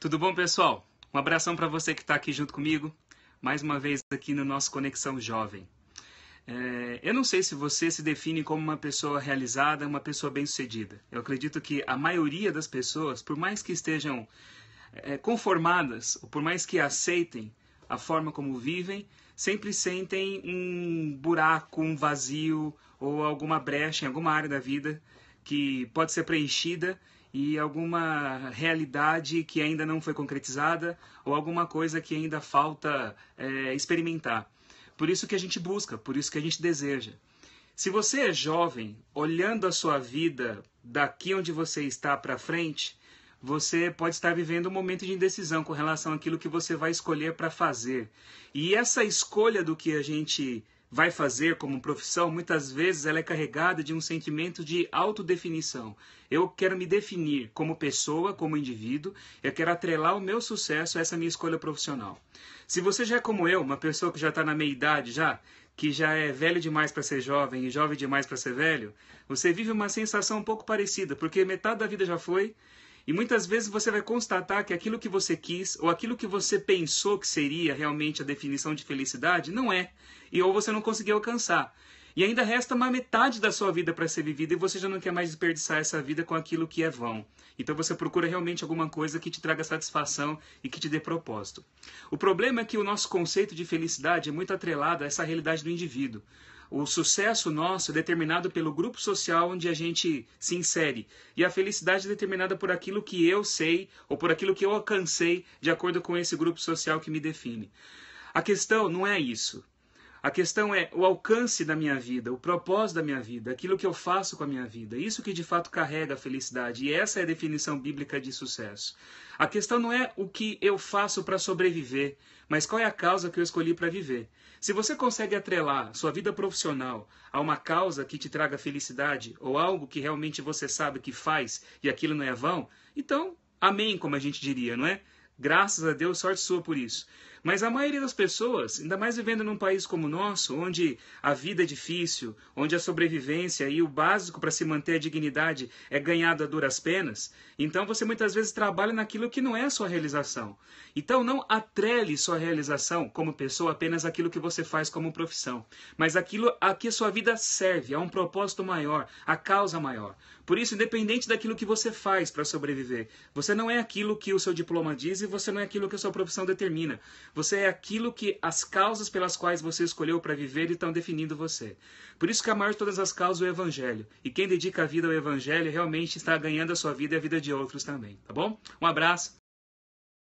Tudo bom, pessoal? Um abração para você que está aqui junto comigo, mais uma vez aqui no nosso Conexão Jovem. É, eu não sei se você se define como uma pessoa realizada, uma pessoa bem-sucedida. Eu acredito que a maioria das pessoas, por mais que estejam é, conformadas, ou por mais que aceitem a forma como vivem, sempre sentem um buraco, um vazio ou alguma brecha em alguma área da vida que pode ser preenchida e alguma realidade que ainda não foi concretizada ou alguma coisa que ainda falta é, experimentar. Por isso que a gente busca, por isso que a gente deseja. Se você é jovem, olhando a sua vida daqui onde você está para frente, você pode estar vivendo um momento de indecisão com relação àquilo que você vai escolher para fazer. E essa escolha do que a gente vai fazer como profissão, muitas vezes ela é carregada de um sentimento de autodefinição. Eu quero me definir como pessoa, como indivíduo, eu quero atrelar o meu sucesso a essa minha escolha profissional. Se você já é como eu, uma pessoa que já está na meia idade já, que já é velho demais para ser jovem e jovem demais para ser velho, você vive uma sensação um pouco parecida, porque metade da vida já foi, e muitas vezes você vai constatar que aquilo que você quis ou aquilo que você pensou que seria realmente a definição de felicidade não é, e ou você não conseguiu alcançar. E ainda resta mais metade da sua vida para ser vivida e você já não quer mais desperdiçar essa vida com aquilo que é vão. Então você procura realmente alguma coisa que te traga satisfação e que te dê propósito. O problema é que o nosso conceito de felicidade é muito atrelado a essa realidade do indivíduo. O sucesso nosso é determinado pelo grupo social onde a gente se insere. E a felicidade é determinada por aquilo que eu sei ou por aquilo que eu alcancei de acordo com esse grupo social que me define. A questão não é isso. A questão é o alcance da minha vida, o propósito da minha vida, aquilo que eu faço com a minha vida. Isso que de fato carrega a felicidade. E essa é a definição bíblica de sucesso. A questão não é o que eu faço para sobreviver, mas qual é a causa que eu escolhi para viver. Se você consegue atrelar sua vida profissional a uma causa que te traga felicidade ou algo que realmente você sabe que faz e aquilo não é vão, então, amém, como a gente diria, não é? Graças a Deus, sorte sua por isso. Mas a maioria das pessoas, ainda mais vivendo num país como o nosso, onde a vida é difícil, onde a sobrevivência e o básico para se manter a dignidade é ganhado a duras penas, então você muitas vezes trabalha naquilo que não é a sua realização. Então não atrele sua realização como pessoa apenas aquilo que você faz como profissão, mas aquilo a que sua vida serve, a um propósito maior, a causa maior. Por isso, independente daquilo que você faz para sobreviver, você não é aquilo que o seu diploma diz e você não é aquilo que a sua profissão determina. Você é aquilo que as causas pelas quais você escolheu para viver estão definindo você. Por isso que a maior de todas as causas é o Evangelho. E quem dedica a vida ao Evangelho realmente está ganhando a sua vida e a vida de outros também, tá bom? Um abraço.